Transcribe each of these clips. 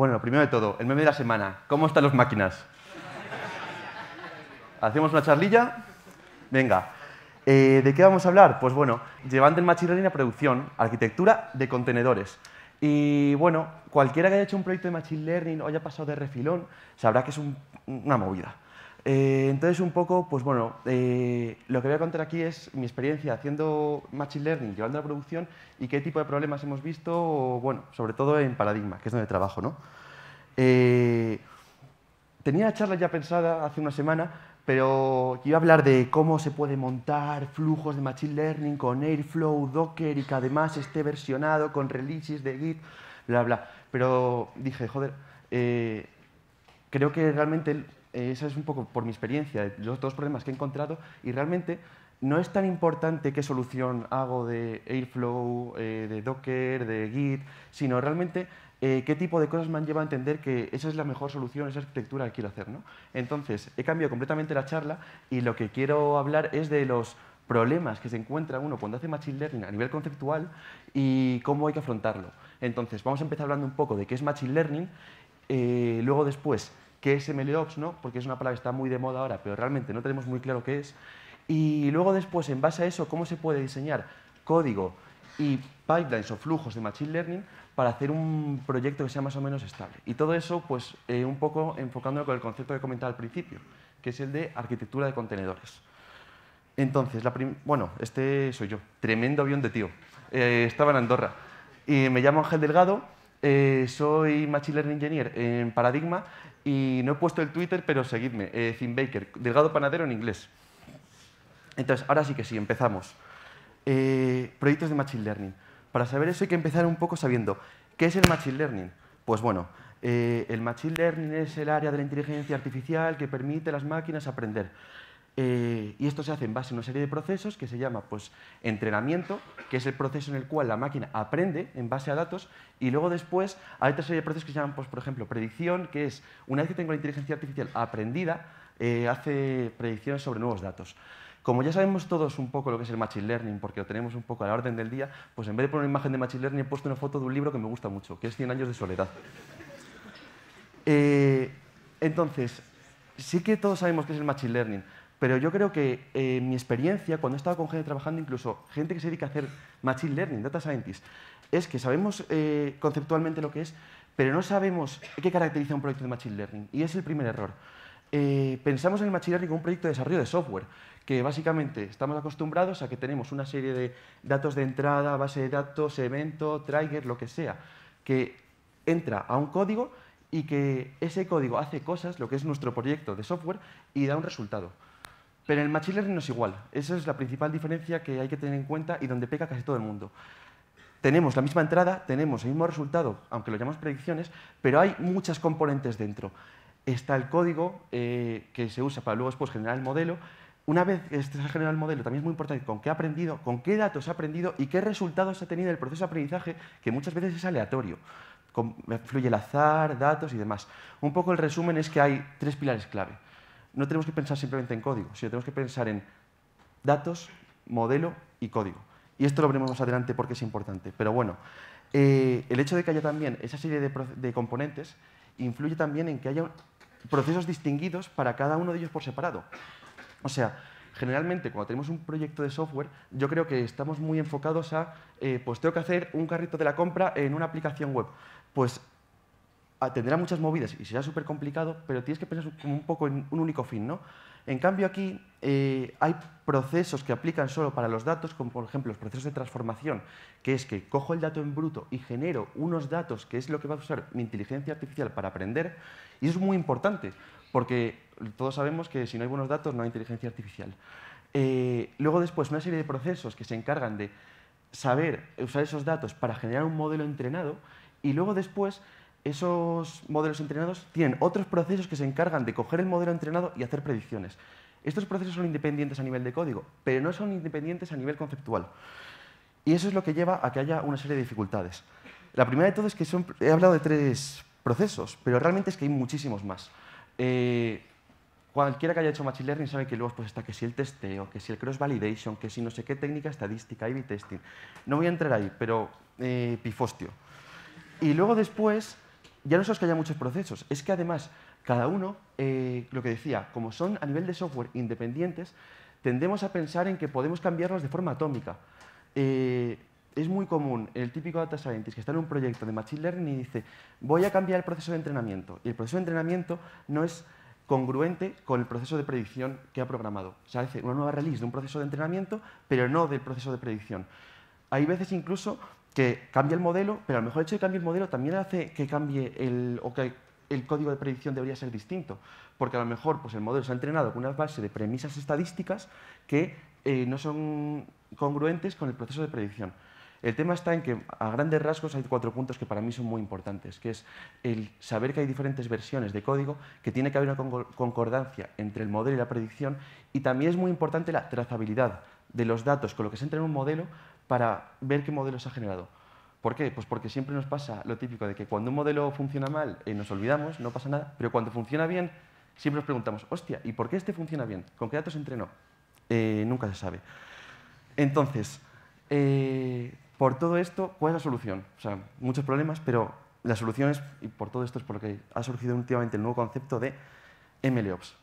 Bueno, lo primero de todo, el meme de la semana. ¿Cómo están las máquinas? ¿Hacemos una charlilla? Venga. Eh, ¿De qué vamos a hablar? Pues bueno, llevando el Machine Learning a producción, arquitectura de contenedores. Y bueno, cualquiera que haya hecho un proyecto de Machine Learning o haya pasado de refilón, sabrá que es una movida. Eh, entonces, un poco, pues bueno, eh, lo que voy a contar aquí es mi experiencia haciendo Machine Learning, llevando a producción y qué tipo de problemas hemos visto, bueno, sobre todo en Paradigma, que es donde trabajo, ¿no? Eh, tenía la charla ya pensada hace una semana, pero iba a hablar de cómo se puede montar flujos de Machine Learning con Airflow, Docker y que además esté versionado con releases de Git, bla, bla. Pero dije, joder, eh, creo que realmente eh, esa es un poco por mi experiencia, los dos problemas que he encontrado y realmente no es tan importante qué solución hago de Airflow, de Docker, de Git, sino realmente eh, qué tipo de cosas me han llevado a entender que esa es la mejor solución, esa arquitectura que quiero hacer. ¿no? Entonces, he cambiado completamente la charla y lo que quiero hablar es de los problemas que se encuentra uno cuando hace Machine Learning a nivel conceptual y cómo hay que afrontarlo. Entonces, vamos a empezar hablando un poco de qué es Machine Learning, eh, luego después qué es MLOps, ¿no? porque es una palabra que está muy de moda ahora, pero realmente no tenemos muy claro qué es, y luego después, en base a eso, cómo se puede diseñar código y pipelines o flujos de Machine Learning para hacer un proyecto que sea más o menos estable. Y todo eso, pues, eh, un poco enfocándolo con el concepto que comentaba al principio, que es el de arquitectura de contenedores. Entonces, la bueno, este soy yo, tremendo avión de tío. Eh, estaba en Andorra. Y me llamo Ángel Delgado, eh, soy Machine Learning Engineer en Paradigma y no he puesto el Twitter, pero seguidme, eh, Baker, Delgado Panadero en inglés. Entonces, ahora sí que sí, empezamos. proyectos de Machine Learning. Para saber eso hay que empezar un poco sabiendo qué es el Machine Learning. Pues bueno, eh, el Machine Learning es el área de la inteligencia artificial que permite a las máquinas aprender. Eh, y esto se hace en base a una serie de procesos que se llama pues, entrenamiento, que es el proceso en el cual la máquina aprende en base a datos, y luego después hay otra serie de procesos que se llaman, pues, por ejemplo, predicción, que es una vez que tengo la inteligencia artificial aprendida, eh, hace predicciones sobre nuevos datos. Como ya sabemos todos un poco lo que es el Machine Learning, porque lo tenemos un poco a la orden del día, pues en vez de poner una imagen de Machine Learning he puesto una foto de un libro que me gusta mucho, que es 100 años de soledad. Eh, entonces, sí que todos sabemos qué es el Machine Learning, pero yo creo que eh, mi experiencia, cuando he estado con gente trabajando, incluso gente que se dedica a hacer Machine Learning, Data scientists, es que sabemos eh, conceptualmente lo que es, pero no sabemos qué caracteriza un proyecto de Machine Learning. Y es el primer error. Eh, pensamos en el Machine Learning como un proyecto de desarrollo de software, que básicamente estamos acostumbrados a que tenemos una serie de datos de entrada, base de datos, evento, trigger, lo que sea, que entra a un código y que ese código hace cosas, lo que es nuestro proyecto de software, y da un resultado. Pero el Machine Learning no es igual. Esa es la principal diferencia que hay que tener en cuenta y donde peca casi todo el mundo. Tenemos la misma entrada, tenemos el mismo resultado, aunque lo llamamos predicciones, pero hay muchas componentes dentro está el código eh, que se usa para luego después generar el modelo. Una vez que se ha generado el modelo, también es muy importante con qué ha aprendido, con qué datos ha aprendido y qué resultados ha tenido el proceso de aprendizaje, que muchas veces es aleatorio. fluye el azar, datos y demás. Un poco el resumen es que hay tres pilares clave. No tenemos que pensar simplemente en código, sino tenemos que pensar en datos, modelo y código. Y esto lo veremos más adelante porque es importante. Pero bueno, eh, el hecho de que haya también esa serie de, de componentes influye también en que haya procesos distinguidos para cada uno de ellos por separado. O sea, generalmente cuando tenemos un proyecto de software, yo creo que estamos muy enfocados a, eh, pues tengo que hacer un carrito de la compra en una aplicación web. Pues tendrá muchas movidas y será súper complicado, pero tienes que pensar un poco en un único fin, ¿no? En cambio aquí eh, hay procesos que aplican solo para los datos, como por ejemplo los procesos de transformación, que es que cojo el dato en bruto y genero unos datos, que es lo que va a usar mi inteligencia artificial para aprender, y eso es muy importante, porque todos sabemos que si no hay buenos datos no hay inteligencia artificial. Eh, luego después una serie de procesos que se encargan de saber usar esos datos para generar un modelo entrenado, y luego después esos modelos entrenados tienen otros procesos que se encargan de coger el modelo entrenado y hacer predicciones. Estos procesos son independientes a nivel de código, pero no son independientes a nivel conceptual. Y eso es lo que lleva a que haya una serie de dificultades. La primera de todo es que he hablado de tres procesos, pero realmente es que hay muchísimos más. Eh, cualquiera que haya hecho Machine Learning sabe que luego pues, está que si el testeo, que si el cross-validation, que si no sé qué técnica estadística, a testing. No voy a entrar ahí, pero eh, pifostio. Y luego después ya no es que haya muchos procesos, es que además cada uno, eh, lo que decía, como son a nivel de software independientes, tendemos a pensar en que podemos cambiarlos de forma atómica. Eh, es muy común el típico data scientist que está en un proyecto de machine learning y dice, voy a cambiar el proceso de entrenamiento. Y el proceso de entrenamiento no es congruente con el proceso de predicción que ha programado. O sea, hace una nueva release de un proceso de entrenamiento, pero no del proceso de predicción. Hay veces incluso que cambia el modelo, pero a lo mejor el hecho de que cambie el modelo también hace que cambie el, o que el código de predicción debería ser distinto, porque a lo mejor pues, el modelo se ha entrenado con una base de premisas estadísticas que eh, no son congruentes con el proceso de predicción. El tema está en que a grandes rasgos hay cuatro puntos que para mí son muy importantes, que es el saber que hay diferentes versiones de código, que tiene que haber una concordancia entre el modelo y la predicción, y también es muy importante la trazabilidad de los datos con los que se entra en un modelo para ver qué modelo se ha generado. ¿Por qué? Pues porque siempre nos pasa lo típico de que cuando un modelo funciona mal eh, nos olvidamos, no pasa nada, pero cuando funciona bien siempre nos preguntamos, hostia, ¿y por qué este funciona bien? ¿Con qué datos entrenó? Eh, nunca se sabe. Entonces, eh, por todo esto, ¿cuál es la solución? O sea, muchos problemas, pero la solución es, y por todo esto es porque ha surgido últimamente el nuevo concepto de MLOps.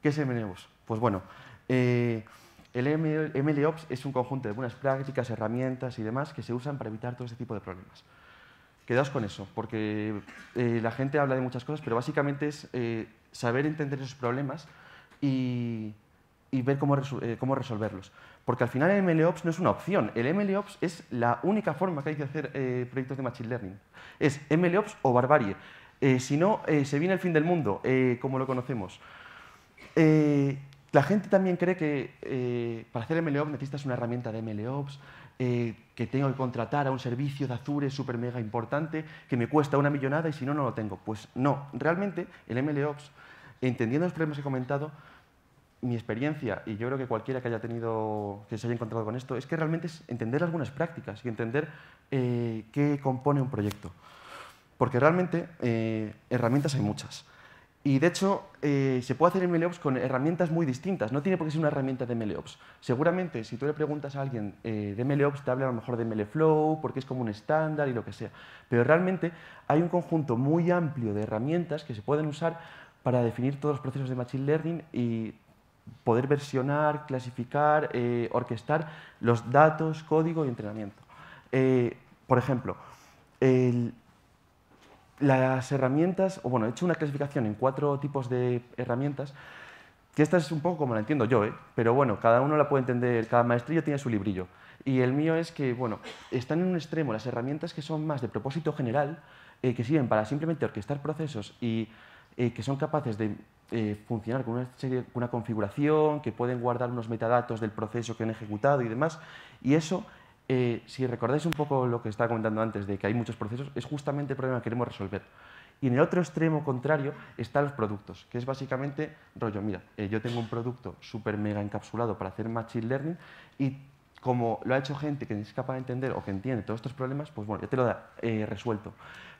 ¿Qué es MLOps? Pues bueno, eh, el MLOps es un conjunto de buenas prácticas, herramientas y demás que se usan para evitar todo ese tipo de problemas. Quedaos con eso, porque eh, la gente habla de muchas cosas, pero básicamente es eh, saber entender esos problemas y, ver eh, cómo, resolverlos. Porque al final el MLOps no es una opción, el MLOps es la única forma que hay que hacer proyectos de Machine Learning. Es MLOps o barbarie. si no, se viene el fin del mundo, como lo conocemos. La gente también cree que eh, para hacer MLOps necesitas una herramienta de MLOps, eh, que tengo que contratar a un servicio de Azure super mega importante, que me cuesta una millonada y si no, no lo tengo. Pues no, realmente el MLOps, entendiendo los problemas que he comentado, mi experiencia, y yo creo que cualquiera que haya tenido, que se haya encontrado con esto, es que realmente es entender algunas prácticas y entender eh, qué compone un proyecto. Porque realmente herramientas hay muchas. Y de hecho, eh, se puede hacer MLOps con herramientas muy distintas. No tiene por qué ser una herramienta de MLOps. Seguramente, si tú le preguntas a alguien eh, de MLOps, te habla a lo mejor de MLflow, porque es como un estándar y lo que sea. Pero realmente hay un conjunto muy amplio de herramientas que se pueden usar para definir todos los procesos de Machine Learning y poder versionar, clasificar, eh, orquestar los datos, código y entrenamiento. por ejemplo, el, las herramientas, o bueno, he hecho una clasificación en cuatro tipos de herramientas, que esta es un poco como la entiendo yo, ¿eh? pero bueno, cada uno la puede entender, cada maestrillo tiene su librillo. Y el mío es que, bueno, están en un extremo las herramientas que son más de propósito general, eh, que sirven para simplemente orquestar procesos y eh, que son capaces de funcionar con una, una configuración, que pueden guardar unos metadatos del proceso que han ejecutado y demás. Y eso eh, si recordáis un poco lo que estaba comentando antes de que hay muchos procesos, es justamente el problema que queremos resolver. Y en el otro extremo contrario están los productos, que es básicamente rollo, mira, eh, yo tengo un producto súper mega encapsulado para hacer machine learning y como lo ha hecho gente que es capaz de entender o que entiende todos estos problemas, pues bueno, ya te lo da eh, resuelto.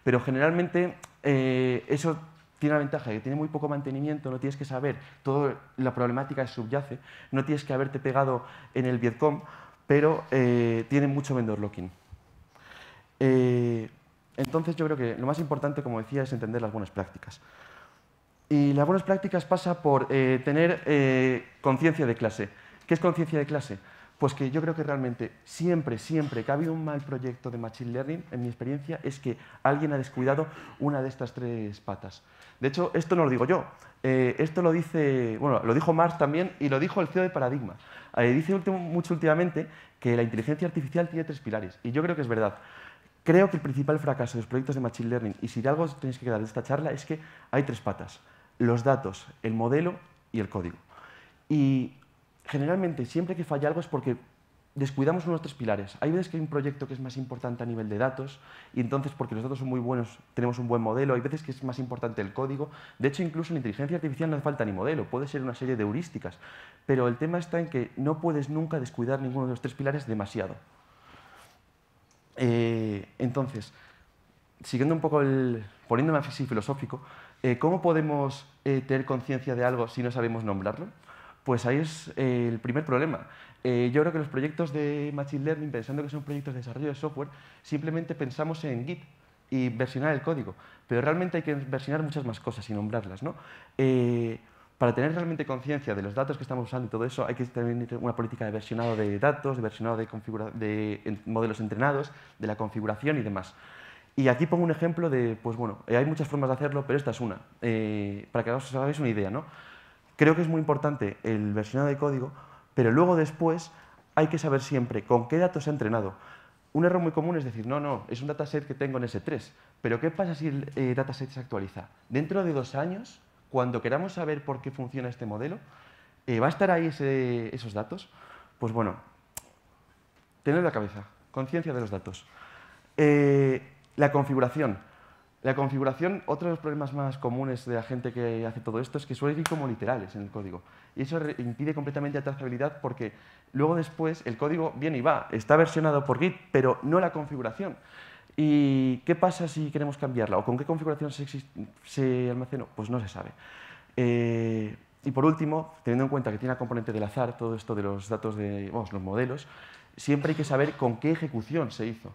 Pero generalmente eso tiene la ventaja de que tiene muy poco mantenimiento, no tienes que saber toda la problemática que subyace, no tienes que haberte pegado en el Vietcom pero eh, tienen mucho vendor locking. Eh, entonces yo creo que lo más importante, como decía, es entender las buenas prácticas. Y las buenas prácticas pasa por eh, tener conciencia de clase. ¿Qué es conciencia de clase? Pues que yo creo que realmente siempre, siempre que ha habido un mal proyecto de Machine Learning, en mi experiencia, es que alguien ha descuidado una de estas tres patas. De hecho, esto no lo digo yo. Eh, esto lo dice, bueno, lo dijo Marx también y lo dijo el CEO de Paradigma. Eh, dice mucho últimamente que la inteligencia artificial tiene tres pilares y yo creo que es verdad. Creo que el principal fracaso de los proyectos de Machine Learning, y si de algo tenéis que quedar de esta charla, es que hay tres patas. Los datos, el modelo y el código. Y generalmente siempre que falla algo es porque descuidamos unos tres pilares. Hay veces que hay un proyecto que es más importante a nivel de datos y entonces porque los datos son muy buenos tenemos un buen modelo, hay veces que es más importante el código. De hecho, incluso en inteligencia artificial no hace falta ni modelo, puede ser una serie de heurísticas, pero el tema está en que no puedes nunca descuidar ninguno de los tres pilares demasiado. Eh, entonces, siguiendo un poco el, poniéndome filosófico, eh, ¿cómo podemos eh, tener conciencia de algo si no sabemos nombrarlo? pues ahí es eh, el primer problema. Eh, yo creo que los proyectos de Machine Learning, pensando que son proyectos de desarrollo de software, simplemente pensamos en Git y versionar el código, pero realmente hay que versionar muchas más cosas y nombrarlas. ¿no? Eh, para tener realmente conciencia de los datos que estamos usando y todo eso, hay que tener una política de versionado de datos, de versionado de, de modelos entrenados, de la configuración y demás. Y aquí pongo un ejemplo de, pues bueno, hay muchas formas de hacerlo, pero esta es una, para que os hagáis una idea, ¿no? Creo que es muy importante el versionado de código, pero luego después hay que saber siempre con qué datos se ha entrenado. Un error muy común es decir, no, no, es un dataset que tengo en S3, pero ¿qué pasa si el eh, dataset se actualiza? Dentro de dos años, cuando queramos saber por qué funciona este modelo, eh, ¿va a estar ahí esos datos? Pues bueno, tener la cabeza, conciencia de los datos. Eh, la configuración. La configuración, otro de los problemas más comunes de la gente que hace todo esto es que suele ir como literales en el código. Y eso impide completamente la trazabilidad porque luego después el código viene y va, está versionado por Git, pero no la configuración. ¿Y qué pasa si queremos cambiarla? ¿O con qué configuración se, se almacenó? Pues no se sabe. Eh, y por último, teniendo en cuenta que tiene la componente del azar, todo esto de los datos de los modelos, siempre hay que saber con qué ejecución se hizo.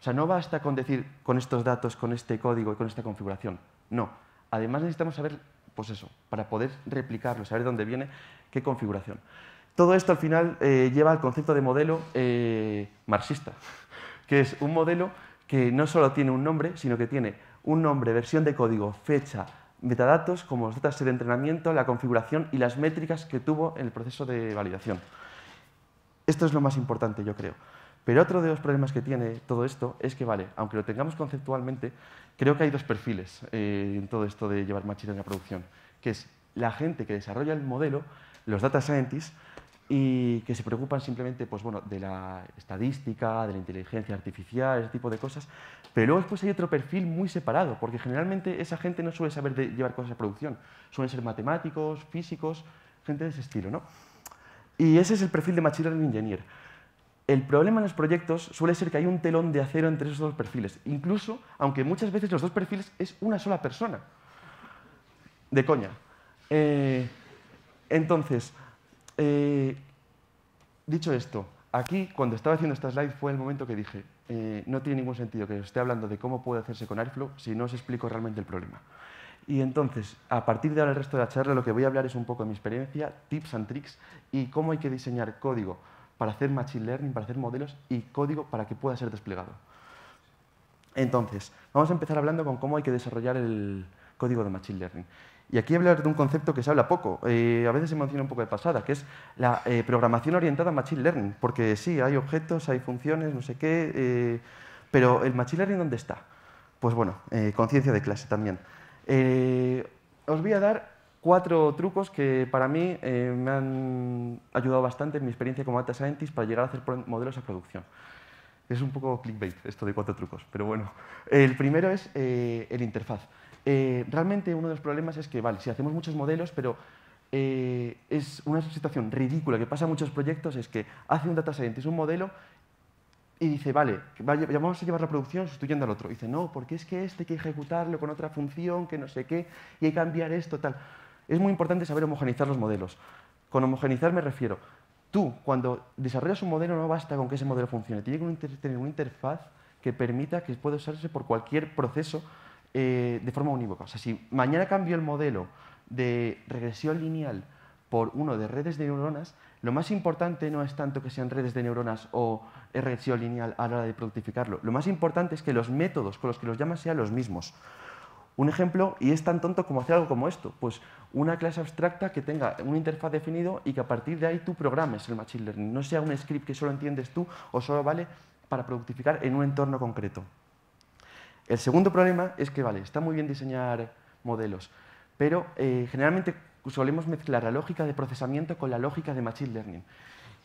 O sea, no basta con decir con estos datos, con este código y con esta configuración. No. Además necesitamos saber, pues eso, para poder replicarlo, saber dónde viene, qué configuración. Todo esto al final eh, lleva al concepto de modelo eh, marxista, que es un modelo que no solo tiene un nombre, sino que tiene un nombre, versión de código, fecha, metadatos, como los datos de entrenamiento, la configuración y las métricas que tuvo en el proceso de validación. Esto es lo más importante, yo creo. Pero otro de los problemas que tiene todo esto es que, vale, aunque lo tengamos conceptualmente, creo que hay dos perfiles eh, en todo esto de llevar machine learning la producción, que es la gente que desarrolla el modelo, los data scientists, y que se preocupan simplemente pues, bueno, de la estadística, de la inteligencia artificial, ese tipo de cosas. Pero luego después hay otro perfil muy separado, porque generalmente esa gente no suele saber llevar cosas a producción. Suelen ser matemáticos, físicos, gente de ese estilo. ¿no? Y ese es el perfil de Machine Learning Engineer el problema en los proyectos suele ser que hay un telón de acero entre esos dos perfiles, incluso aunque muchas veces los dos perfiles es una sola persona. De coña. Eh, entonces, eh, dicho esto, aquí cuando estaba haciendo esta slide fue el momento que dije, eh, no tiene ningún sentido que os esté hablando de cómo puede hacerse con Airflow si no os explico realmente el problema. Y entonces, a partir de ahora el resto de la charla, lo que voy a hablar es un poco de mi experiencia, tips and tricks y cómo hay que diseñar código para hacer machine learning, para hacer modelos y código para que pueda ser desplegado. Entonces, vamos a empezar hablando con cómo hay que desarrollar el código de machine learning. Y aquí hablar de un concepto que se habla poco, eh, a veces se menciona un poco de pasada, que es la eh, programación orientada a machine learning, porque sí, hay objetos, hay funciones, no sé qué, eh, pero el machine learning ¿dónde está? Pues bueno, conciencia de clase también. os voy a dar cuatro trucos que para mí eh, me han ayudado bastante en mi experiencia como data scientist para llegar a hacer modelos a producción. Es un poco clickbait esto de cuatro trucos, pero bueno. El primero es eh, el interfaz. Eh, realmente uno de los problemas es que, vale, si hacemos muchos modelos, pero es una situación ridícula que pasa en muchos proyectos, es que hace un data scientist un modelo y dice, vale, vamos a llevar la producción sustituyendo al otro. dice, no, porque es que este hay que ejecutarlo con otra función, que no sé qué, y hay que cambiar esto, tal es muy importante saber homogenizar los modelos. Con homogenizar me refiero, tú cuando desarrollas un modelo no basta con que ese modelo funcione, tiene que tener una interfaz que permita que pueda usarse por cualquier proceso eh, de forma unívoca. O sea, si mañana cambio el modelo de regresión lineal por uno de redes de neuronas, lo más importante no es tanto que sean redes de neuronas o regresión lineal a la hora de productificarlo. Lo más importante es que los métodos con los que los llamas sean los mismos. Un ejemplo, y es tan tonto como hacer algo como esto, pues una clase abstracta que tenga una interfaz definido y que a partir de ahí tú programes el machine learning, no sea un script que solo entiendes tú o solo vale para productificar en un entorno concreto. El segundo problema es que, vale, está muy bien diseñar modelos, pero eh, generalmente solemos mezclar la lógica de procesamiento con la lógica de machine learning.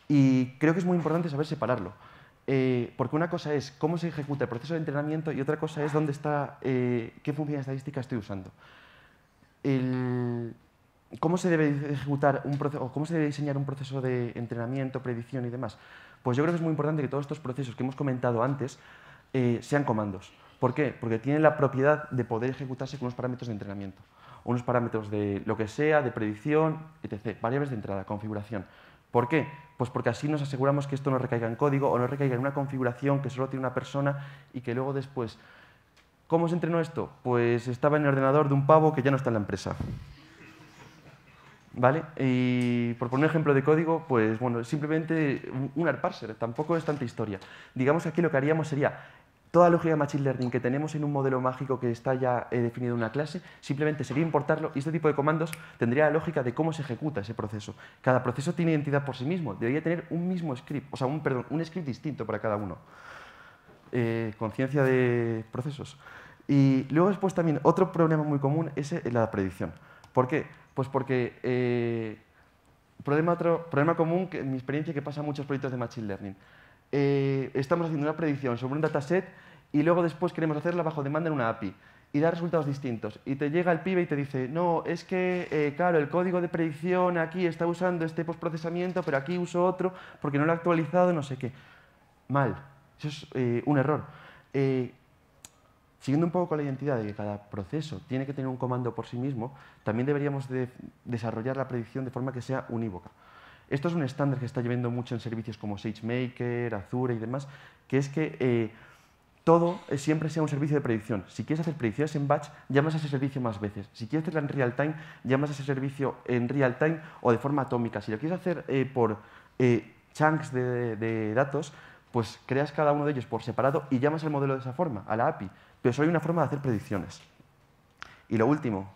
Y creo que es muy importante saber separarlo. Eh, porque una cosa es cómo se ejecuta el proceso de entrenamiento y otra cosa es dónde está, eh, qué función estadística estoy usando. ¿Cómo se debe ejecutar un proceso, o cómo se debe diseñar un proceso de entrenamiento, predicción y demás? Pues yo creo que es muy importante que todos estos procesos que hemos comentado antes eh, sean comandos. ¿Por qué? Porque tienen la propiedad de poder ejecutarse con unos parámetros de entrenamiento, unos parámetros de lo que sea, de predicción, etc. Variables de entrada, configuración. ¿Por qué? Pues porque así nos aseguramos que esto no recaiga en código o no recaiga en una configuración que solo tiene una persona y que luego después... ¿Cómo se entrenó esto? Pues estaba en el ordenador de un pavo que ya no está en la empresa. ¿Vale? Y por poner un ejemplo de código, pues bueno, simplemente un parser. tampoco es tanta historia. Digamos que aquí lo que haríamos sería toda lógica de Machine Learning que tenemos en un modelo mágico que está ya eh, definido en una clase, simplemente sería importarlo y este tipo de comandos tendría la lógica de cómo se ejecuta ese proceso. Cada proceso tiene identidad por sí mismo, debería tener un mismo script, o sea, un, perdón, un script distinto para cada uno. Eh, conciencia de procesos. Y luego después también otro problema muy común es eh, la predicción. ¿Por qué? Pues porque problema, problema común que en mi experiencia que pasa en muchos proyectos de Machine Learning eh, estamos haciendo una predicción sobre un dataset y luego después queremos hacerla bajo demanda en una API y da resultados distintos. Y te llega el pibe y te dice, no, es que, eh, claro, el código de predicción aquí está usando este postprocesamiento, pero aquí uso otro porque no lo he actualizado, no sé qué. Mal. Eso es eh, un error. siguiendo un poco con la identidad de que cada proceso tiene que tener un comando por sí mismo, también deberíamos de desarrollar la predicción de forma que sea unívoca. Esto es un estándar que está llevando mucho en servicios como SageMaker, Azure y demás, que es que eh, todo eh, siempre sea un servicio de predicción. Si quieres hacer predicciones en batch, llamas a ese servicio más veces. Si quieres hacerla en real time, llamas a ese servicio en real time o de forma atómica. Si lo quieres hacer eh, por chunks de, datos, pues creas cada uno de ellos por separado y llamas al modelo de esa forma, a la API. Pero solo hay una forma de hacer predicciones. Y lo último,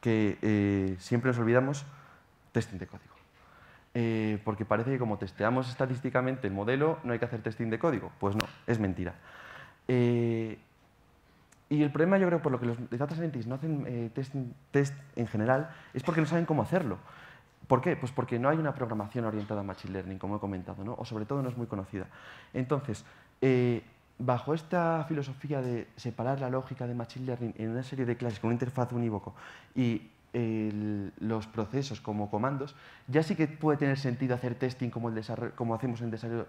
que siempre nos olvidamos, testing de código. Eh, porque parece que como testeamos estadísticamente el modelo, no hay que hacer testing de código. Pues no, es mentira. Eh, y el problema, yo creo, por lo que los data scientists no hacen eh, test, en general, es porque no saben cómo hacerlo. ¿Por qué? Pues porque no hay una programación orientada a machine learning, como he comentado, ¿no? o sobre todo no es muy conocida. Entonces, bajo esta filosofía de separar la lógica de machine learning en una serie de clases con una interfaz unívoco y los procesos como comandos, ya sí que puede tener sentido hacer testing como, el como hacemos en desarrollo,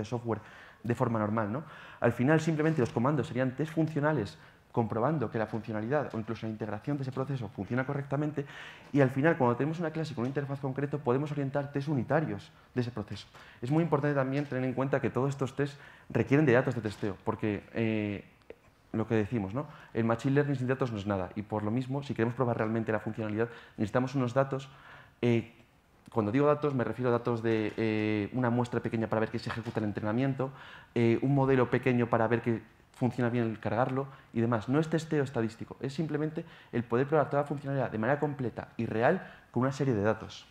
de software de forma normal. ¿no? Al final, simplemente los comandos serían test funcionales comprobando que la funcionalidad o incluso la integración de ese proceso funciona correctamente y al final cuando tenemos una clase con una interfaz concreto podemos orientar test unitarios de ese proceso. Es muy importante también tener en cuenta que todos estos tests requieren de datos de testeo porque eh, lo que decimos, ¿no? El machine learning sin datos no es nada y por lo mismo, si queremos probar realmente la funcionalidad, necesitamos unos datos. Eh, cuando digo datos, me refiero a datos de eh, una muestra pequeña para ver que se ejecuta el entrenamiento, eh, un modelo pequeño para ver que funciona bien el cargarlo y demás. No es testeo estadístico, es simplemente el poder probar toda la funcionalidad de manera completa y real con una serie de datos.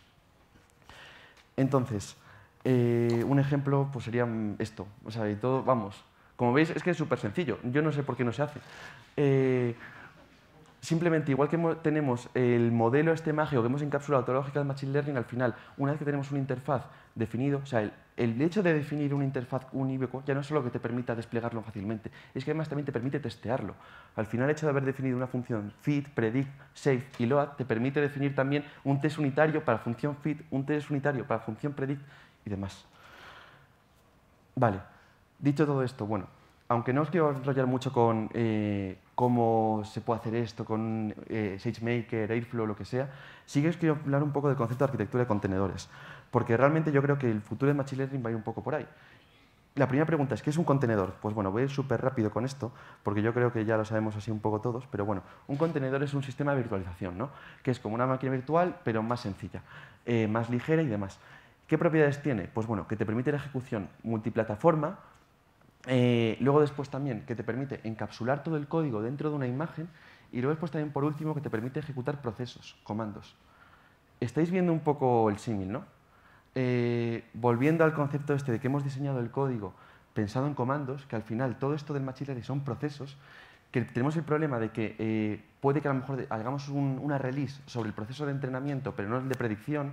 Entonces, un ejemplo pues, sería mm, esto. O sea, y todo, vamos, como veis, es que es súper sencillo. Yo no sé por qué no se hace. Eh, simplemente, igual que tenemos el modelo este mágico que hemos encapsulado toda la lógica Machine Learning, al final, una vez que tenemos una interfaz definido, o sea, el, hecho de definir una interfaz unívoco ya no es solo que te permita desplegarlo fácilmente, es que además también te permite testearlo. Al final, el hecho de haber definido una función fit, predict, save y load te permite definir también un test unitario para función fit, un test unitario para función predict y demás. Vale. Dicho todo esto, bueno, aunque no os quiero enrollar mucho con eh, cómo se puede hacer esto con eh, SageMaker, Airflow, lo que sea, sí que os quiero hablar un poco del concepto de arquitectura de contenedores, porque realmente yo creo que el futuro de Machine Learning va a ir un poco por ahí. La primera pregunta es, ¿qué es un contenedor? Pues bueno, voy a ir súper rápido con esto, porque yo creo que ya lo sabemos así un poco todos, pero bueno, un contenedor es un sistema de virtualización, ¿no? Que es como una máquina virtual, pero más sencilla, eh, más ligera y demás. ¿Qué propiedades tiene? Pues bueno, que te permite la ejecución multiplataforma, eh, luego después también que te permite encapsular todo el código dentro de una imagen y luego después también por último que te permite ejecutar procesos, comandos. Estáis viendo un poco el símil, ¿no? Eh, volviendo al concepto este de que hemos diseñado el código pensado en comandos, que al final todo esto del machine son procesos, que tenemos el problema de que eh, puede que a lo mejor hagamos una release sobre el proceso de entrenamiento, pero no el de predicción,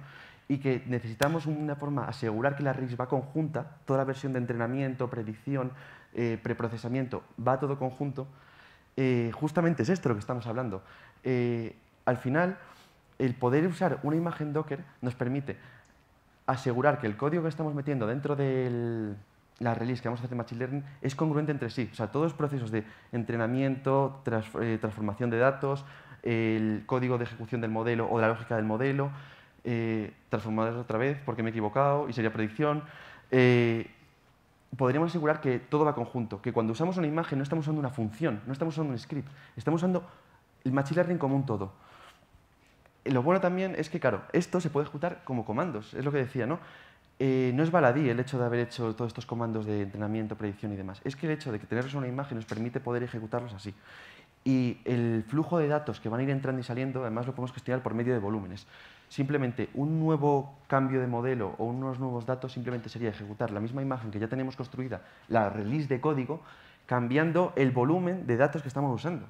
y que necesitamos una forma asegurar que la release va conjunta, toda la versión de entrenamiento, predicción, eh, preprocesamiento, va todo conjunto, eh, justamente es esto lo que estamos hablando. Eh, al final, el poder usar una imagen Docker nos permite asegurar que el código que estamos metiendo dentro de la release que vamos a hacer en Machine Learning es congruente entre sí. O sea, todos los procesos de entrenamiento, transformación de datos, el código de ejecución del modelo o la lógica del modelo, eh, otra vez porque me he equivocado y sería predicción. Eh, podríamos asegurar que todo va conjunto, que cuando usamos una imagen no estamos usando una función, no estamos usando un script, estamos usando el machine learning como un todo. Lo bueno también es que, claro, esto se puede ejecutar como comandos, es lo que decía, ¿no? Eh, no es baladí el hecho de haber hecho todos estos comandos de entrenamiento, predicción y demás. Es que el hecho de que tenerlos una imagen nos permite poder ejecutarlos así. Y el flujo de datos que van a ir entrando y saliendo, además lo podemos gestionar por medio de volúmenes. Simplemente un nuevo cambio de modelo o unos nuevos datos simplemente sería ejecutar la misma imagen que ya tenemos construida, la release de código, cambiando el volumen de datos que estamos usando.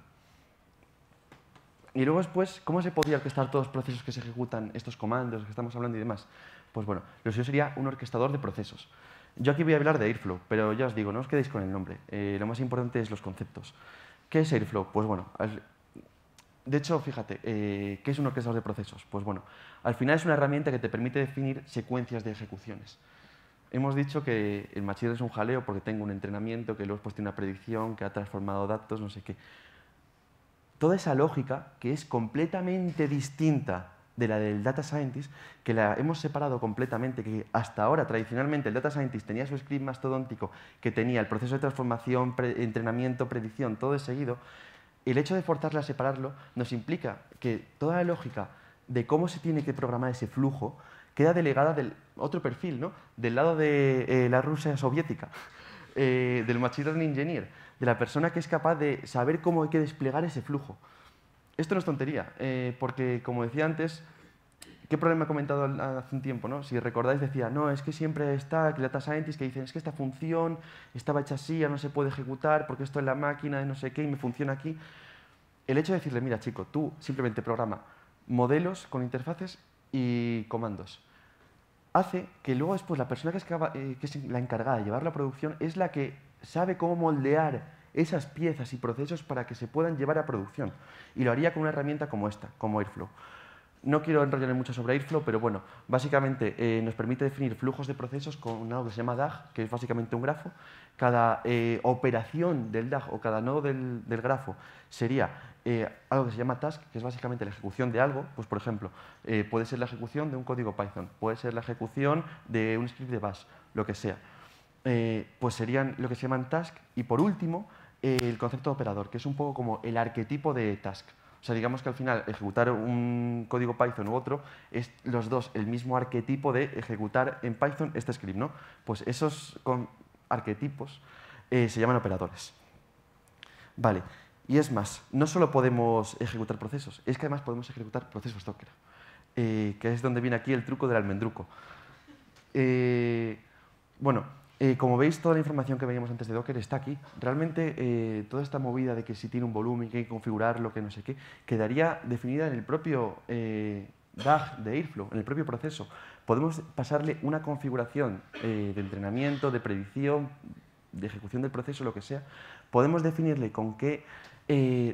Y luego después, ¿cómo se podría orquestar todos los procesos que se ejecutan, estos comandos que estamos hablando y demás? Pues bueno, lo suyo sería un orquestador de procesos. Yo aquí voy a hablar de Airflow, pero ya os digo, no os quedéis con el nombre. Eh, lo más importante es los conceptos. ¿Qué es Airflow? Pues bueno, de hecho, fíjate, eh, ¿qué es un orquestador de procesos? Pues bueno, al final es una herramienta que te permite definir secuencias de ejecuciones. Hemos dicho que el machine es un jaleo porque tengo un entrenamiento que luego pues tiene una predicción, que ha transformado datos, no sé qué. Toda esa lógica que es completamente distinta de la del data scientist, que la hemos separado completamente, que hasta ahora tradicionalmente el data scientist tenía su script mastodóntico, que tenía el proceso de transformación, entrenamiento, predicción, todo de seguido, el hecho de forzarla a separarlo nos implica que toda la lógica de cómo se tiene que programar ese flujo queda delegada del otro perfil, ¿no? del lado de eh, la Rusia soviética, eh, del machine learning engineer, de la persona que es capaz de saber cómo hay que desplegar ese flujo. Esto no es tontería, eh, porque como decía antes, ¿Qué problema he comentado hace un tiempo? ¿no? Si recordáis, decía, no, es que siempre está la data scientist que dicen, es que esta función estaba hecha así, ya no se puede ejecutar porque esto es la máquina de no sé qué y me funciona aquí. El hecho de decirle, mira chico, tú simplemente programa modelos con interfaces y comandos, hace que luego después la persona que es, eh, que es la encargada de llevar la producción es la que sabe cómo moldear esas piezas y procesos para que se puedan llevar a producción. Y lo haría con una herramienta como esta, como Airflow. No quiero enrollarme mucho sobre Airflow, pero bueno, básicamente eh, nos permite definir flujos de procesos con algo que se llama DAG, que es básicamente un grafo. Cada eh, operación del DAG o cada nodo del, grafo sería eh, algo que se llama task, que es básicamente la ejecución de algo. Pues, por ejemplo, puede ser la ejecución de un código Python, puede ser la ejecución de un script de bash, lo que sea. pues serían lo que se llaman task. Y por último, el concepto de operador, que es un poco como el arquetipo de task sea, digamos que al final ejecutar un código Python u otro es los dos el mismo arquetipo de ejecutar en Python este script, ¿no? Pues esos arquetipos eh, se llaman operadores. Vale, y es más, no solo podemos ejecutar procesos, es que además podemos ejecutar procesos Docker, eh, que es donde viene aquí el truco del almendruco. Eh, bueno, eh, como veis, toda la información que veíamos antes de Docker está aquí. Realmente, eh, toda esta movida de que si tiene un volumen, que hay que configurarlo, que no sé qué, quedaría definida en el propio DAG eh, de Airflow, en el propio proceso. Podemos pasarle una configuración de entrenamiento, de predicción, de ejecución del proceso, lo que sea. Podemos definirle con qué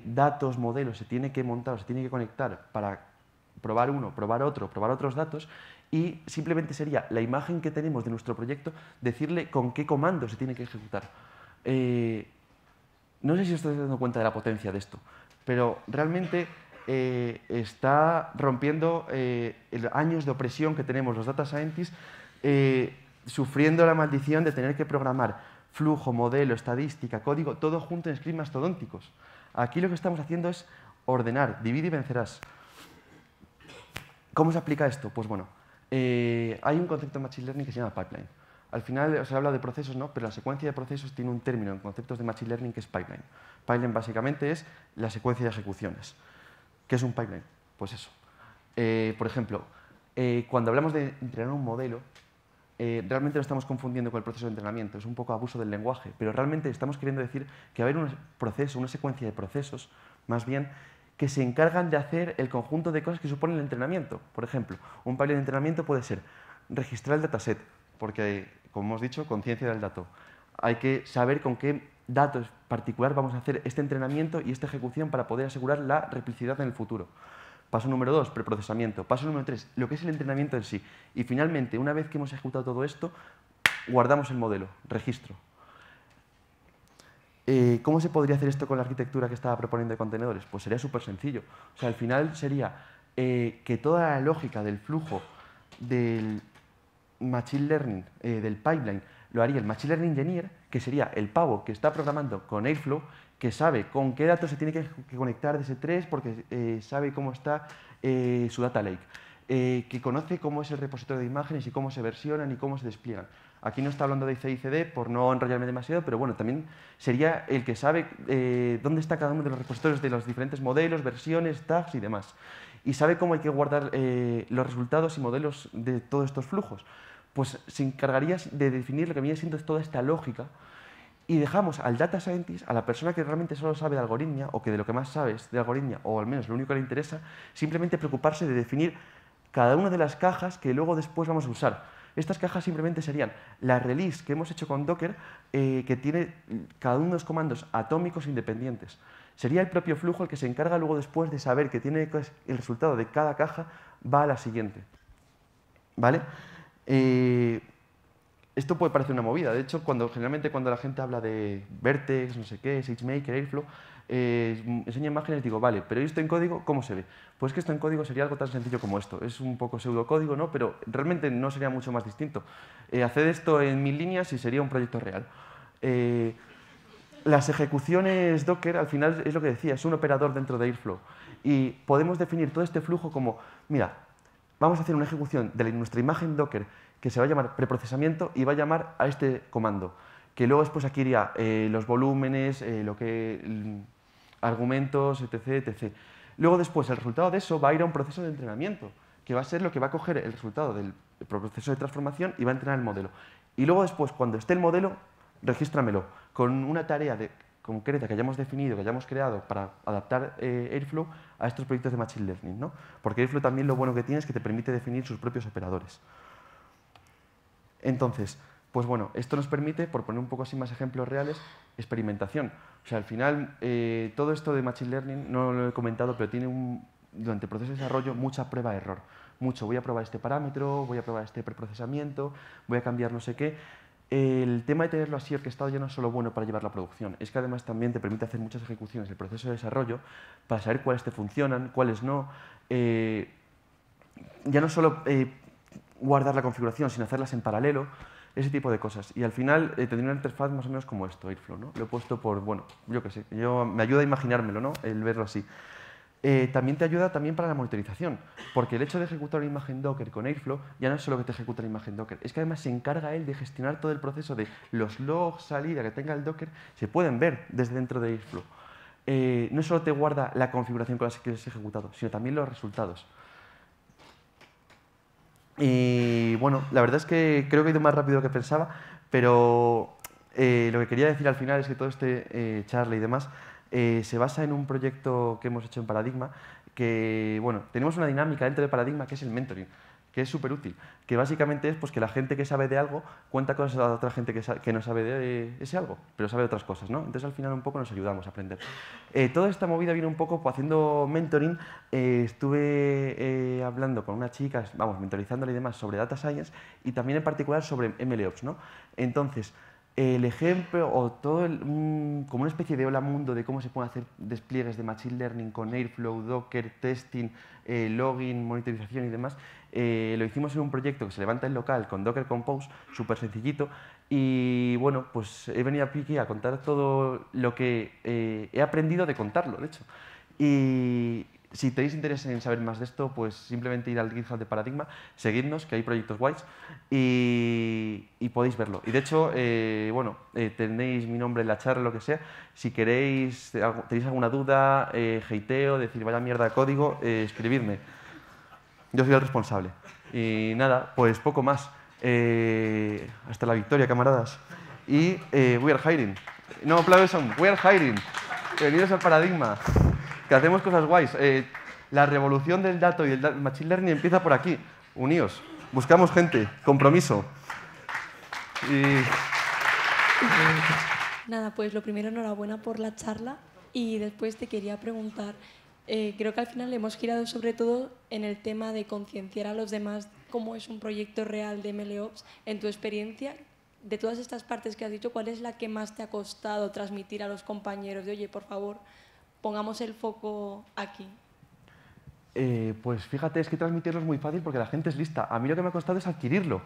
datos, modelos se tiene que montar o se tiene que conectar para probar uno, probar otro, probar otros datos y simplemente sería la imagen que tenemos de nuestro proyecto, decirle con qué comando se tiene que ejecutar. Eh, no sé si estáis dando cuenta de la potencia de esto, pero realmente eh, está rompiendo eh, años de opresión que tenemos los data scientists, sufriendo la maldición de tener que programar flujo, modelo, estadística, código, todo junto en scripts mastodónticos. Aquí lo que estamos haciendo es ordenar, divide y vencerás. ¿Cómo se aplica esto? Pues bueno, eh, hay un concepto de Machine Learning que se llama pipeline. Al final se habla de procesos, ¿no? pero la secuencia de procesos tiene un término en conceptos de Machine Learning que es pipeline. Pipeline básicamente es la secuencia de ejecuciones. ¿Qué es un pipeline? Pues eso. Eh, por ejemplo, eh, cuando hablamos de entrenar un modelo, realmente lo estamos confundiendo con el proceso de entrenamiento, es un poco abuso del lenguaje, pero realmente estamos queriendo decir que haber un proceso, una secuencia de procesos, más bien que se encargan de hacer el conjunto de cosas que supone el entrenamiento. Por ejemplo, un palio de entrenamiento puede ser registrar el dataset, porque, como hemos dicho, conciencia del dato. Hay que saber con qué datos particular vamos a hacer este entrenamiento y esta ejecución para poder asegurar la replicidad en el futuro. Paso número dos, preprocesamiento. Paso número tres, lo que es el entrenamiento en sí. Y finalmente, una vez que hemos ejecutado todo esto, guardamos el modelo, registro. Eh, ¿Cómo se podría hacer esto con la arquitectura que estaba proponiendo de contenedores? Pues sería súper sencillo. O sea, al final sería eh, que toda la lógica del flujo del Machine Learning, eh, del pipeline, lo haría el Machine Learning Engineer, que sería el pavo que está programando con Airflow, que sabe con qué datos se tiene que, conectar desde ese 3 porque sabe cómo está su data lake. que conoce cómo es el repositorio de imágenes y cómo se versionan y cómo se despliegan. Aquí no está hablando de CICD por no enrollarme demasiado, pero bueno, también sería el que sabe eh, dónde está cada uno de los repositorios de los diferentes modelos, versiones, tags y demás. Y sabe cómo hay que guardar eh, los resultados y modelos de todos estos flujos. Pues se encargaría de definir lo que viene siendo toda esta lógica y dejamos al data scientist, a la persona que realmente solo sabe de algoritmia o que de lo que más sabes de algoritmia o al menos lo único que le interesa, simplemente preocuparse de definir cada una de las cajas que luego después vamos a usar. Estas cajas simplemente serían la release que hemos hecho con Docker, eh, que tiene cada uno de los comandos atómicos independientes. Sería el propio flujo el que se encarga luego después de saber que tiene pues, el resultado de cada caja va a la siguiente. ¿Vale? Eh, esto puede parecer una movida. De hecho, cuando, generalmente cuando la gente habla de Vertex, no sé qué, SageMaker, Airflow, eh, imágenes, digo, vale, pero esto en código, ¿cómo se ve? Pues que esto en código sería algo tan sencillo como esto. Es un poco pseudocódigo, ¿no? Pero realmente no sería mucho más distinto. Eh, hacer esto en mil líneas y sería un proyecto real. Eh, las ejecuciones Docker, al final es lo que decía, es un operador dentro de Airflow. Y podemos definir todo este flujo como, mira, vamos a hacer una ejecución de nuestra imagen Docker que se va a llamar preprocesamiento y va a llamar a este comando que luego después aquí iría eh, los volúmenes, eh, lo que, argumentos, etc, etc. Luego después, el resultado de eso va a ir a un proceso de entrenamiento, que va a ser lo que va a coger el resultado del proceso de transformación y va a entrenar el modelo. Y luego después, cuando esté el modelo, regístramelo con una tarea de, concreta que hayamos definido, que hayamos creado para adaptar eh, Airflow a estos proyectos de Machine Learning. ¿no? Porque Airflow también lo bueno que tiene es que te permite definir sus propios operadores. Entonces, pues bueno, esto nos permite, por poner un poco así más ejemplos reales, experimentación. O sea, al final, eh, todo esto de Machine Learning, no lo he comentado, pero tiene durante el proceso de desarrollo mucha prueba-error. Mucho, voy a probar este parámetro, voy a probar este preprocesamiento, voy a cambiar no sé qué. El tema de tenerlo así que está ya no es solo bueno para llevar la producción, es que además también te permite hacer muchas ejecuciones del proceso de desarrollo para saber cuáles te funcionan, cuáles no. Eh, ya no solo eh, guardar la configuración, sino hacerlas en paralelo ese tipo de cosas. Y al final eh, tendría una interfaz más o menos como esto, Airflow. ¿no? Lo he puesto por, bueno, yo qué sé, yo, me ayuda a imaginármelo, ¿no? el verlo así. Eh, también te ayuda también para la monitorización, porque el hecho de ejecutar una imagen Docker con Airflow ya no es solo que te ejecuta la imagen Docker, es que además se encarga él de gestionar todo el proceso de los logs, salida que tenga el Docker, se pueden ver desde dentro de Airflow. Eh, no solo te guarda la configuración con la que has ejecutado, sino también los resultados. Y bueno, la verdad es que creo que he ido más rápido que pensaba, pero eh, lo que quería decir al final es que todo este eh, charla y demás eh, se basa en un proyecto que hemos hecho en Paradigma, que bueno, tenemos una dinámica dentro de Paradigma que es el mentoring que es súper útil, que básicamente es pues, que la gente que sabe de algo cuenta cosas a la otra gente que, que no sabe de ese algo, pero sabe otras cosas, ¿no? Entonces al final un poco nos ayudamos a aprender. Eh, toda esta movida viene un poco pues, haciendo mentoring, eh, estuve eh, hablando con una chica, vamos, mentorizándola y demás sobre Data Science y también en particular sobre MLOps, ¿no? Entonces, el ejemplo o todo como una especie de hola mundo de cómo se pueden hacer despliegues de machine learning con Airflow, Docker, testing, eh, login, monitorización y demás, eh, lo hicimos en un proyecto que se levanta en local con Docker Compose, súper sencillito. Y bueno, pues he venido aquí a contar todo lo que eh, he aprendido de contarlo, de hecho. Y si tenéis interés en saber más de esto, pues simplemente ir al GitHub de Paradigma, seguidnos, que hay proyectos guays, y, podéis verlo. Y de hecho, eh, bueno, tenéis mi nombre en la charla, lo que sea. Si queréis, tenéis alguna duda, eh, decir vaya mierda de código, escribidme. Yo soy el responsable. Y nada, pues poco más. Eh, hasta la victoria, camaradas. Y eh, we are hiring. No, aplausos. We are hiring. Venidos al paradigma. Que hacemos cosas guays. Eh, la revolución del dato y el machine learning empieza por aquí. unidos Buscamos gente. Compromiso. Y... Nada, pues lo primero, enhorabuena por la charla. Y después te quería preguntar eh, creo que al final hemos girado sobre todo en el tema de concienciar a los demás cómo es un proyecto real de MLOps. En tu experiencia, de todas estas partes que has dicho, ¿cuál es la que más te ha costado transmitir a los compañeros? De oye, por favor, pongamos el foco aquí. Eh, pues fíjate, es que transmitirlo es muy fácil porque la gente es lista. A mí lo que me ha costado es adquirirlo.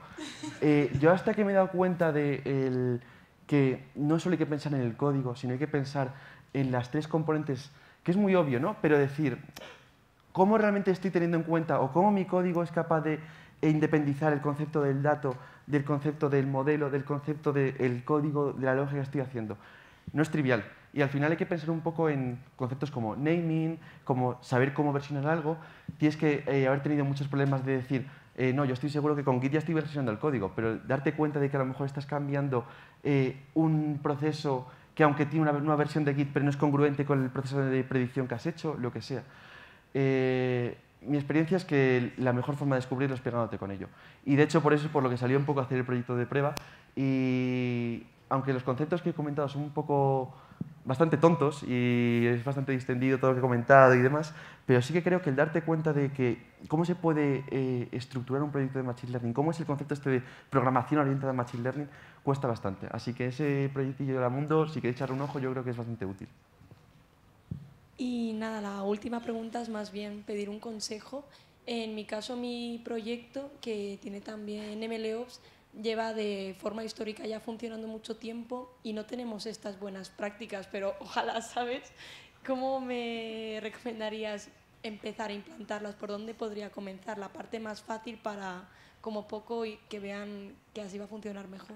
Eh, yo hasta que me he dado cuenta de que no solo hay que pensar en el código, sino hay que pensar en las tres componentes que es muy obvio, ¿no? Pero decir, ¿cómo realmente estoy teniendo en cuenta o cómo mi código es capaz de independizar el concepto del dato, del concepto del modelo, del concepto del código, de la lógica que estoy haciendo? No es trivial. Y al final hay que pensar un poco en conceptos como naming, como saber cómo versionar algo. Tienes que eh, haber tenido muchos problemas de decir, eh, no, yo estoy seguro que con Git ya estoy versionando el código, pero darte cuenta de que a lo mejor estás cambiando eh, un proceso que aunque tiene una nueva versión de Git, pero no es congruente con el proceso de predicción que has hecho, lo que sea. Eh, mi experiencia es que la mejor forma de descubrirlo es pegándote con ello. Y de hecho, por eso es por lo que salió un poco a hacer el proyecto de prueba. Y aunque los conceptos que he comentado son un poco bastante tontos y es bastante distendido todo lo que he comentado y demás, pero sí que creo que el darte cuenta de que cómo se puede eh, estructurar un proyecto de Machine Learning, cómo es el concepto este de programación orientada a Machine Learning, cuesta bastante. Así que ese proyectillo de la Mundo, si quieres echarle un ojo, yo creo que es bastante útil. Y nada, la última pregunta es más bien pedir un consejo. En mi caso, mi proyecto, que tiene también MLOps, lleva de forma histórica ya funcionando mucho tiempo y no tenemos estas buenas prácticas, pero ojalá, ¿sabes? ¿Cómo me recomendarías empezar a implantarlas? ¿Por dónde podría comenzar? La parte más fácil para, como poco, y que vean que así va a funcionar mejor.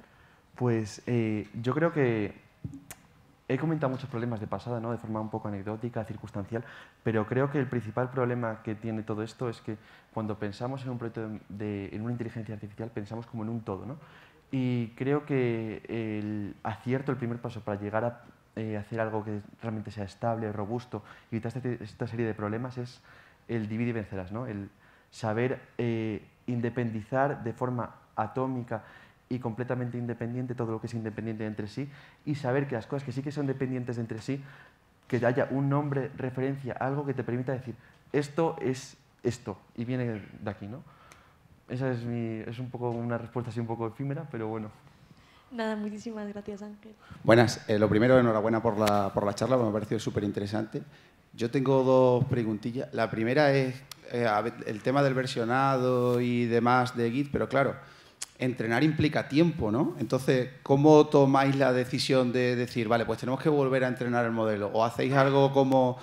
Pues eh, yo creo que He comentado muchos problemas de pasada, ¿no? de forma un poco anecdótica, circunstancial, pero creo que el principal problema que tiene todo esto es que cuando pensamos en un proyecto de, en una inteligencia artificial, pensamos como en un todo. ¿no? Y creo que el acierto, el primer paso para llegar a eh, hacer algo que realmente sea estable, robusto, y evitar este, esta, serie de problemas es el dividir y vencerás, ¿no? el saber eh, independizar de forma atómica y completamente independiente, todo lo que es independiente entre sí, y saber que las cosas que sí que son dependientes entre sí, que haya un nombre, referencia, algo que te permita decir, esto es esto, y viene de aquí, ¿no? Esa es, es un poco una respuesta así un poco efímera, pero bueno. Nada, muchísimas gracias Ángel. Buenas, eh, lo primero, enhorabuena por la, por la charla, me ha parecido súper interesante. Yo tengo dos preguntillas. La primera es eh, el tema del versionado y demás de Git, pero claro, entrenar implica tiempo, ¿no? Entonces, ¿cómo tomáis la decisión de decir, vale, pues tenemos que volver a entrenar el modelo? ¿O hacéis algo como,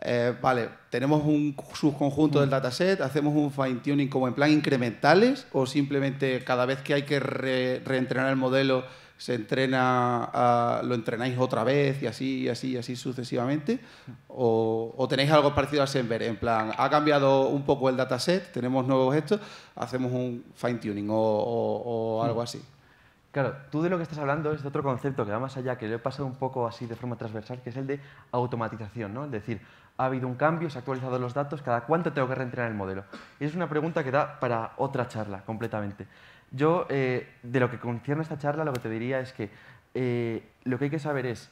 eh, vale, tenemos un subconjunto del mm. dataset, hacemos un fine tuning como en plan incrementales o simplemente cada vez que hay que reentrenar el modelo se entrena, lo entrenáis otra vez y así, y así, y así sucesivamente? O, tenéis algo parecido a Semver? En plan, ha cambiado un poco el dataset, tenemos nuevos gestos, hacemos un fine tuning o, hmm. algo así. Claro, tú de lo que estás hablando es de otro concepto que va más allá, que lo he pasado un poco así de forma transversal, que es el de automatización, ¿no? Es decir, ha habido un cambio, se han actualizado los datos, ¿cada cuánto tengo que reentrenar el modelo? es una pregunta que da para otra charla completamente. Yo, eh, de lo que concierne esta charla, lo que te diría es que eh, lo que hay que saber es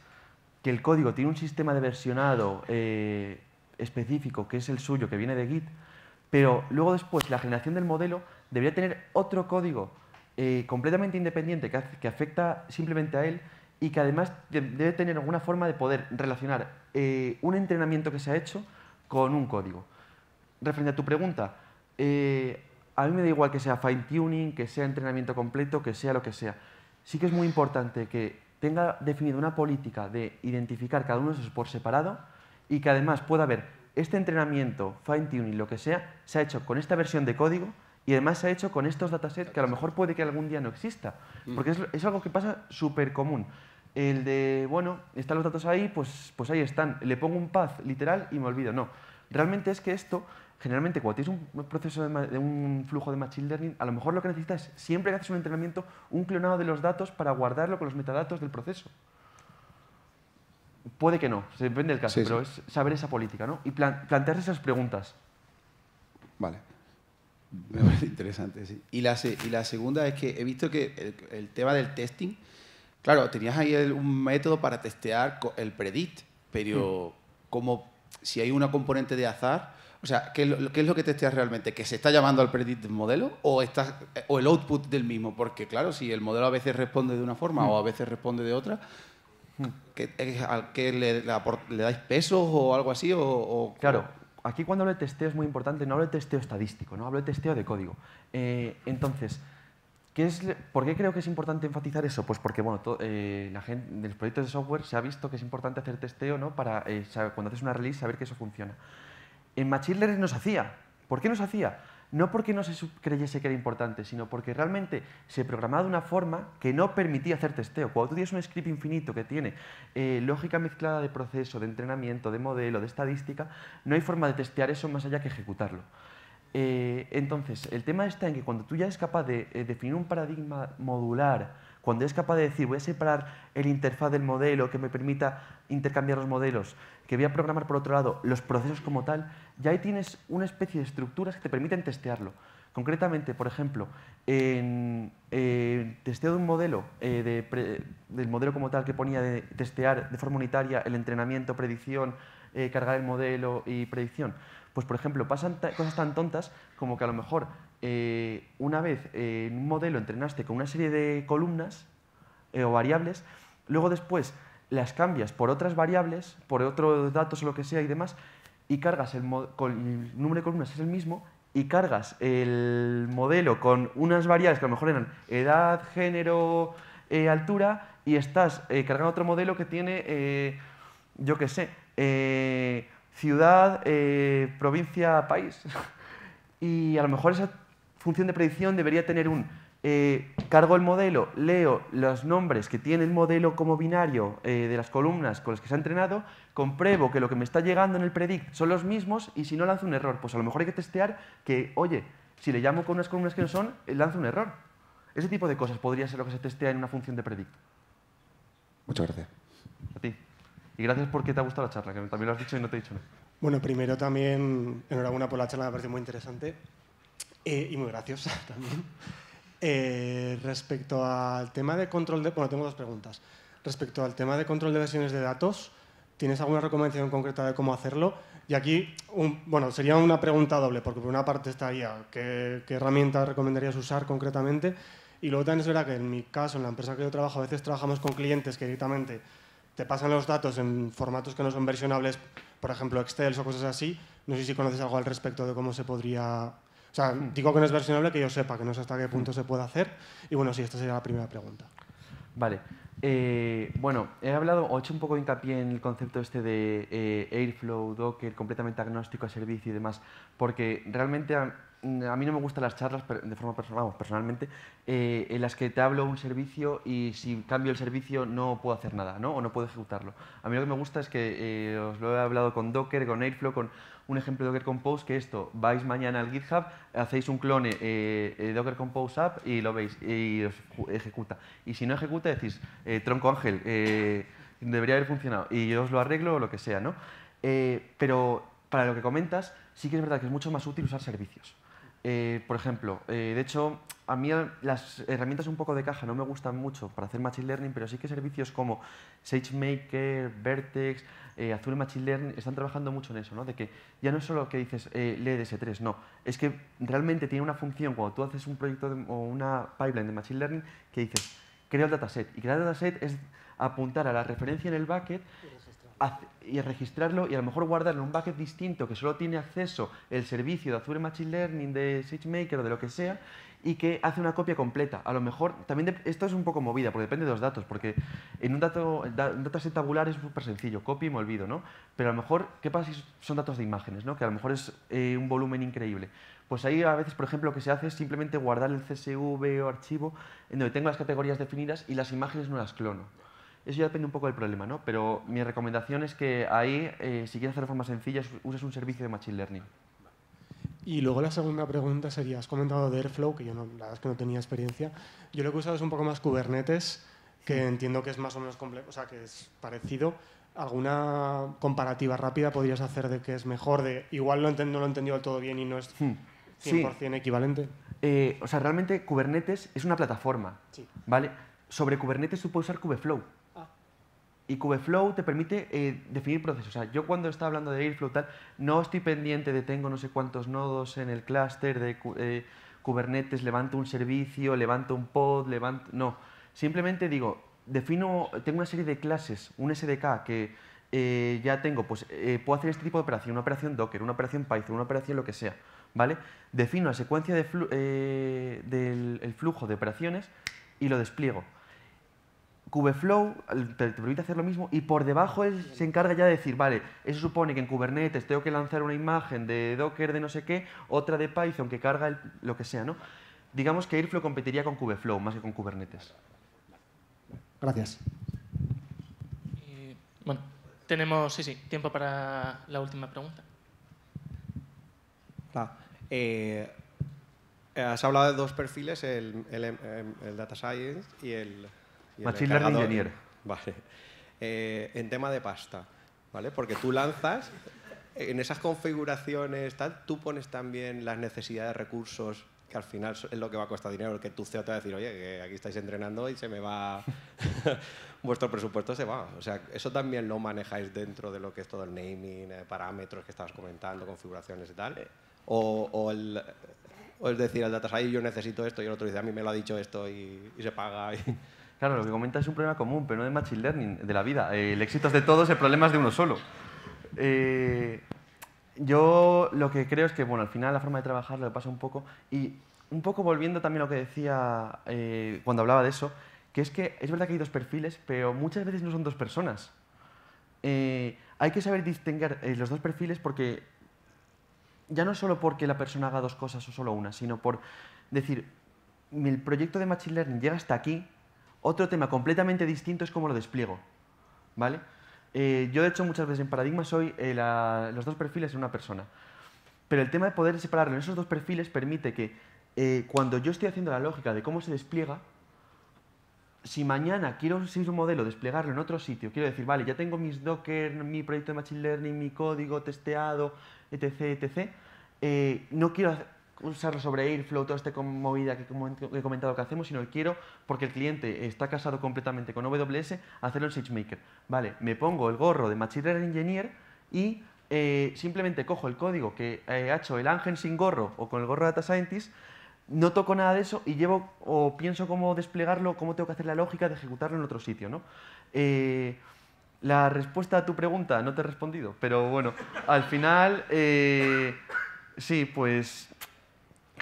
que el código tiene un sistema de versionado eh, específico, que es el suyo, que viene de Git, pero luego después la generación del modelo debería tener otro código completamente independiente que, que, afecta simplemente a él y que además debe tener alguna forma de poder relacionar un entrenamiento que se ha hecho con un código. Referente a tu pregunta, a mí me da igual que sea fine tuning, que sea entrenamiento completo, que sea lo que sea. Sí que es muy importante que tenga definida una política de identificar cada uno de esos por separado y que además pueda ver este entrenamiento, fine tuning, lo que sea, se ha hecho con esta versión de código y además se ha hecho con estos datasets que a lo mejor puede que algún día no exista. Mm. Porque es, algo que pasa súper común. El de, bueno, están los datos ahí, pues, pues ahí están. Le pongo un path literal y me olvido. No. Realmente es que esto generalmente cuando tienes un proceso de, un flujo de machine learning, a lo mejor lo que necesitas es siempre que haces un entrenamiento, un clonado de los datos para guardarlo con los metadatos del proceso. Puede que no, depende del caso, pero es saber esa política, ¿no? Y plantearse esas preguntas. Vale. Me parece interesante, sí. Y la, segunda es que he visto que el, tema del testing, claro, tenías ahí un método para testear el predict, pero hmm. como si hay una componente de azar, o sea, ¿qué es, lo, que testeas realmente? ¿Que se está llamando al predict del modelo o, o el output del mismo? Porque claro, si el modelo a veces responde de una forma o a veces responde de otra, hmm. le, dais pesos o algo así? claro, aquí cuando hablo de testeo es muy importante, no hablo de testeo estadístico, no hablo de testeo de código. Eh, entonces, ¿por qué creo que es importante enfatizar eso? Pues porque bueno, eh, la gente, los proyectos de software se ha visto que es importante hacer testeo ¿no? para eh, cuando haces una release saber que eso funciona en Machine nos hacía. ¿Por qué nos hacía? No porque no se creyese que era importante, sino porque realmente se programaba de una forma que no permitía hacer testeo. Cuando tú tienes un script infinito que tiene eh, lógica mezclada de proceso, de entrenamiento, de modelo, de estadística, no hay forma de testear eso más allá que ejecutarlo. Eh, entonces, el tema está en que cuando tú ya es capaz de eh, definir un paradigma modular, cuando es capaz de decir, voy a separar el interfaz del modelo que me permita intercambiar los modelos, que voy a programar por otro lado los procesos como tal, ya ahí tienes una especie de estructuras que te permiten testearlo. Concretamente, por ejemplo, en, el testeo de un modelo, eh, del modelo como tal que ponía de testear de forma unitaria el entrenamiento, predicción, eh, cargar el modelo y predicción, pues por ejemplo pasan cosas tan tontas como que a lo mejor eh, una vez eh, en un modelo entrenaste con una serie de columnas eh, o variables, luego después las cambias por otras variables, por otros datos o lo que sea y demás, y cargas el, el número de columnas es el mismo y cargas el modelo con unas variables que a lo mejor eran edad, género, altura, y estás cargando otro modelo que tiene, yo qué sé, ciudad, provincia, país. y a lo mejor esa función de predicción debería tener un eh, cargo el modelo, leo los nombres que tiene el modelo como binario eh, de las columnas con las que se ha entrenado, compruebo que lo que me está llegando en el predict son los mismos y si no lanza un error, pues a lo mejor hay que testear que, oye, si le llamo con unas columnas que no son, eh, lanza un error. Ese tipo de cosas podría ser lo que se testea en una función de predict. Muchas gracias. A ti. Y gracias porque te ha gustado la charla, que también lo has dicho y no te he dicho nada. Bueno, primero también enhorabuena por la charla, me parece muy interesante. Eh, y muy graciosa también. Eh, respecto al tema de control de... Bueno, tengo dos preguntas. Respecto al tema de control de versiones de datos, ¿tienes alguna recomendación concreta de cómo hacerlo? Y aquí, un, bueno, sería una pregunta doble, porque por una parte estaría qué, qué recomendarías usar concretamente, y luego también es verdad que en mi caso, en la empresa que yo trabajo, a veces trabajamos con clientes que directamente te pasan los datos en formatos que no son versionables, por ejemplo, Excel o cosas así. No sé si conoces algo al respecto de cómo se podría o sea, hmm. digo que no es versionable que yo sepa, que no sé hasta qué punto se puede hacer. Y bueno, sí, esta sería la primera pregunta. Vale. Eh, bueno, he hablado o he hecho un poco de hincapié en el concepto este de eh, Airflow, Docker, completamente agnóstico a servicio y demás, porque realmente a, mí no me gustan las charlas de forma personal, vamos, personalmente, eh, en las que te hablo un servicio y si cambio el servicio no puedo hacer nada, ¿no? O no puedo ejecutarlo. A mí lo que me gusta es que os lo he hablado con Docker, con Airflow, con un ejemplo de Docker Compose que esto, vais mañana al GitHub, hacéis un clone eh, eh, Docker Compose app y lo veis y os ejecuta. Y si no ejecuta decís, eh, tronco ángel, debería haber funcionado y yo os lo arreglo o lo que sea, ¿no? pero para lo que comentas, sí que es verdad que es mucho más útil usar servicios. Eh, por ejemplo, eh, de hecho, a mí las herramientas un poco de caja no me gustan mucho para hacer Machine Learning, pero sí que servicios como SageMaker, Vertex, eh, Azure Machine Learning están trabajando mucho en eso, ¿no? de que ya no es solo que dices lee DS3, no, es que realmente tiene una función cuando tú haces un proyecto o una pipeline de Machine Learning que dices crea el dataset. Y crear el dataset es apuntar a la referencia en el bucket y registrarlo y a lo mejor guardarlo en un bucket distinto que solo tiene acceso el servicio de Azure Machine Learning, de SageMaker o de lo que sea, y que hace una copia completa. A lo mejor, también esto es un poco movida, porque depende de los datos, porque en un, dato, en un dataset tabular es súper sencillo, copio y me olvido, ¿no? Pero a lo mejor, ¿qué pasa si son datos de imágenes, ¿no? Que a lo mejor es eh, un volumen increíble. Pues ahí a veces, por ejemplo, lo que se hace es simplemente guardar el CSV o archivo en donde tengo las categorías definidas y las imágenes no las clono. Eso ya depende un poco del problema, ¿no? Pero mi recomendación es que ahí, eh, si quieres hacerlo de forma sencilla, uses un servicio de Machine Learning. Y luego la segunda pregunta sería, has comentado de Airflow, que yo no, la verdad es que no tenía experiencia. Yo lo que he usado es un poco más Kubernetes, que entiendo que es más o menos complejo, o sea, que es parecido. ¿Alguna comparativa rápida podrías hacer de que es mejor? De, igual lo no lo he entendido del todo bien y no es 100% hmm. equivalente. Eh, o sea, realmente Kubernetes es una plataforma, sí. ¿vale? Sobre Kubernetes tú puedes usar Kubeflow. Y Kubeflow te permite eh, definir procesos. O sea, yo cuando estaba hablando de Airflow tal, no estoy pendiente de tengo no sé cuántos nodos en el clúster de eh, Kubernetes, levanto un servicio, levanto un pod, levanto... No, simplemente digo, defino, tengo una serie de clases, un SDK que eh, ya tengo, pues puedo hacer este tipo de operación, una operación Docker, una operación Python, una operación lo que sea, ¿vale? Defino la secuencia del flujo de operaciones y lo despliego kubeflow te, permite hacer lo mismo y por debajo se encarga ya de decir, vale, eso supone que en Kubernetes tengo que lanzar una imagen de Docker de no sé qué, otra de Python que carga lo que sea, ¿no? Digamos que Airflow competiría con kubeflow más que con Kubernetes. Gracias. bueno, tenemos, sí, sí, tiempo para la última pregunta. Ah, eh, has hablado de dos perfiles, el Data Science y el Machine Learning Vale. Eh, en tema de pasta, ¿vale? Porque tú lanzas, en esas configuraciones, tal, tú pones también las necesidades de recursos que al final es lo que va a costar dinero, que tú CEO te va a decir, oye, aquí estáis entrenando y se me va, vuestro presupuesto se va. O sea, eso también lo manejáis dentro de lo que es todo el naming, eh, parámetros que estabas comentando, configuraciones y tal. O, o, es decir, el data ahí yo necesito esto y el otro dice, a mí me lo ha dicho esto y, y se paga. Y Claro, lo que comenta es un problema común, pero no de machine learning, de la vida. Eh, el éxito es de todos, el problema es de uno solo. Eh, yo lo que creo es que, bueno, al final la forma de trabajar lo pasa un poco, y un poco volviendo también a lo que decía eh, cuando hablaba de eso, que es que es verdad que hay dos perfiles, pero muchas veces no son dos personas. hay que saber distinguir los dos perfiles porque ya no solo porque la persona haga dos cosas o solo una, sino por decir, el proyecto de Machine Learning llega hasta aquí, otro tema completamente distinto es cómo lo despliego. ¿vale? Eh, yo, de hecho, muchas veces en Paradigma soy eh, los dos perfiles en una persona. Pero el tema de poder separarlo en esos dos perfiles permite que eh, cuando yo estoy haciendo la lógica de cómo se despliega, si mañana quiero seguir un modelo, desplegarlo en otro sitio, quiero decir, vale, ya tengo mis Docker, mi proyecto de Machine Learning, mi código testeado, etc., etc., no quiero usarlo sobre Airflow, toda esta movida que he comentado que hacemos, sino que quiero, porque el cliente está casado completamente con AWS, hacerlo en SageMaker. Vale, me pongo el gorro de Machine Learning Engineer y eh, simplemente cojo el código que eh, ha hecho el ángel sin gorro o con el gorro de Data Scientist, no toco nada de eso y llevo o pienso cómo desplegarlo, cómo tengo que hacer la lógica de ejecutarlo en otro sitio, ¿no? Eh, la respuesta a tu pregunta no te he respondido, pero bueno, al final, sí, pues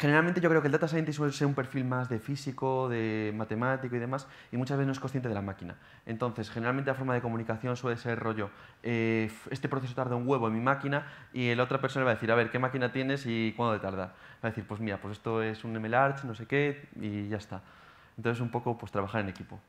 generalmente yo creo que el data scientist suele ser un perfil más de físico, de matemático y demás, y muchas veces no es consciente de la máquina. Entonces, generalmente la forma de comunicación suele ser rollo, eh, este proceso tarda un huevo en mi máquina y la otra persona va a decir, a ver, ¿qué máquina tienes y cuándo te tarda? Va a decir, pues mira, pues esto es un MLArch, no sé qué, y ya está. Entonces, un poco, pues trabajar en equipo.